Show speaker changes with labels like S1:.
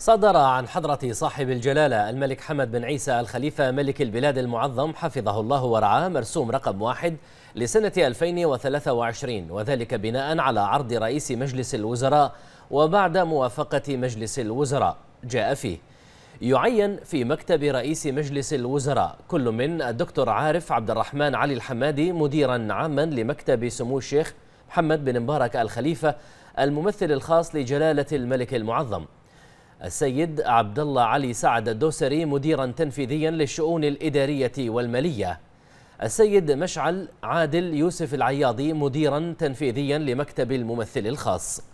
S1: صدر عن حضرة صاحب الجلالة الملك حمد بن عيسى الخليفة ملك البلاد المعظم حفظه الله ورعاه مرسوم رقم واحد لسنة 2023 وذلك بناء على عرض رئيس مجلس الوزراء وبعد موافقة مجلس الوزراء جاء فيه يعين في مكتب رئيس مجلس الوزراء كل من الدكتور عارف عبد الرحمن علي الحمادي مديرا عاما لمكتب سمو الشيخ محمد بن مبارك الخليفة الممثل الخاص لجلالة الملك المعظم السيد عبد الله علي سعد الدوسري مديرا تنفيذيا للشؤون الإدارية والمالية السيد مشعل عادل يوسف العياضي مديرا تنفيذيا لمكتب الممثل الخاص